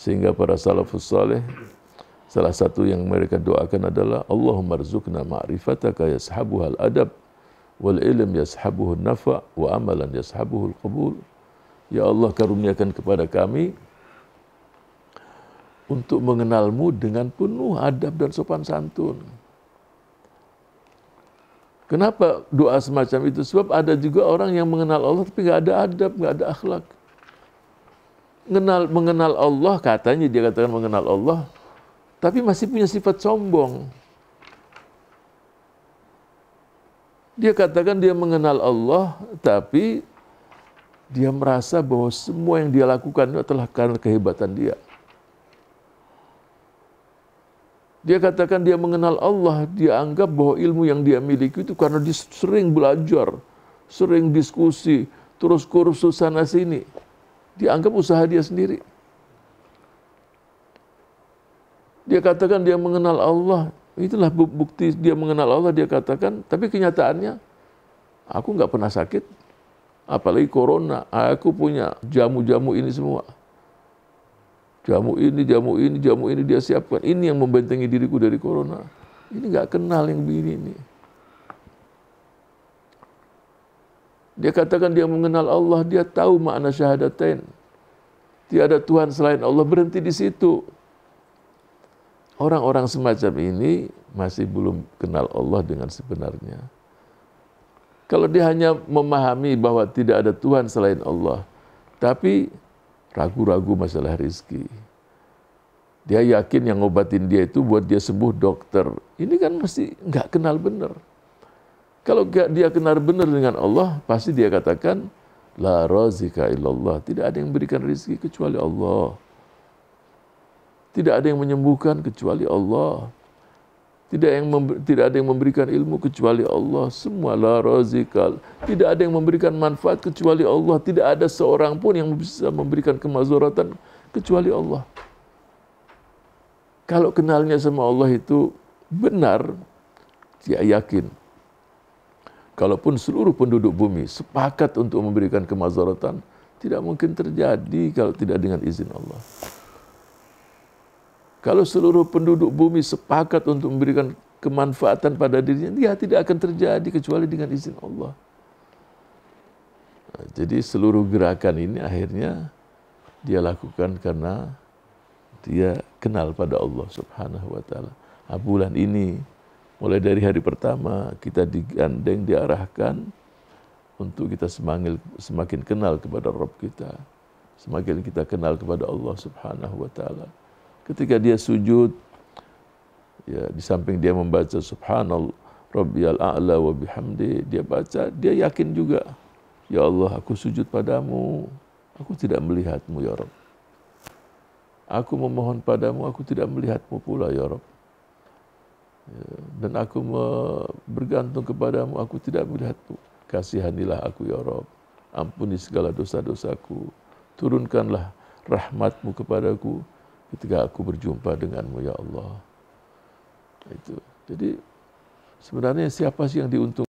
Sehingga para salafus saleh salah satu yang mereka doakan adalah Allahumma rizukna ma'rifataka yashabuhal adab wal ilm yashabuhu nafa wa amalan al qabul. Ya Allah karuniakan kepada kami untuk mengenalmu dengan penuh adab dan sopan santun. Kenapa doa semacam itu? Sebab ada juga orang yang mengenal Allah tapi nggak ada adab, nggak ada akhlak mengenal, mengenal Allah katanya dia katakan mengenal Allah tapi masih punya sifat sombong. Dia katakan dia mengenal Allah tapi dia merasa bahwa semua yang dia lakukan itu adalah karena kehebatan dia. Dia katakan dia mengenal Allah, dia anggap bahwa ilmu yang dia miliki itu karena dia sering belajar, sering diskusi, terus kursus sana sini dianggap usaha dia sendiri. Dia katakan dia mengenal Allah. Itulah bukti dia mengenal Allah, dia katakan. Tapi kenyataannya, aku nggak pernah sakit. Apalagi corona, aku punya jamu-jamu ini semua. Jamu ini, jamu ini, jamu ini dia siapkan. Ini yang membentengi diriku dari corona. Ini nggak kenal yang begini nih. Dia katakan dia mengenal Allah, dia tahu makna syahadatain. Tiada Tuhan selain Allah, berhenti di situ. Orang-orang semacam ini masih belum kenal Allah dengan sebenarnya. Kalau dia hanya memahami bahwa tidak ada Tuhan selain Allah, tapi ragu-ragu masalah rizki. Dia yakin yang ngobatin dia itu buat dia sembuh dokter. Ini kan mesti nggak kenal benar. Kalau dia kenal benar dengan Allah, pasti dia katakan, La razika illallah. Tidak ada yang memberikan rezeki kecuali Allah. Tidak ada yang menyembuhkan kecuali Allah. Tidak yang tidak ada yang memberikan ilmu kecuali Allah. Semua la razikal. Tidak ada yang memberikan manfaat kecuali Allah. Tidak ada seorang pun yang bisa memberikan kemazuratan kecuali Allah. Kalau kenalnya sama Allah itu benar, dia yakin Kalaupun seluruh penduduk bumi sepakat untuk memberikan kemazharatan, tidak mungkin terjadi kalau tidak dengan izin Allah. Kalau seluruh penduduk bumi sepakat untuk memberikan kemanfaatan pada dirinya, dia tidak akan terjadi kecuali dengan izin Allah. Nah, jadi seluruh gerakan ini akhirnya dia lakukan karena dia kenal pada Allah Subhanahu wa taala. Nah, bulan ini Mulai dari hari pertama kita digandeng, diarahkan untuk kita semakin, semakin kenal kepada Rob kita. Semakin kita kenal kepada Allah subhanahu wa ta'ala. Ketika dia sujud, ya di samping dia membaca subhanallah, Rabbiyal A'la wa bihamdi, dia baca, dia yakin juga. Ya Allah, aku sujud padamu, aku tidak melihatmu ya Rabb. Aku memohon padamu, aku tidak melihatmu pula ya Rabb. dan aku bergantung kepadamu aku tidak melihat kasihanilah aku ya rab ampuni segala dosa-dosaku turunkanlah rahmatmu kepadaku ketika aku berjumpa denganmu ya Allah itu jadi sebenarnya siapa sih yang diuntung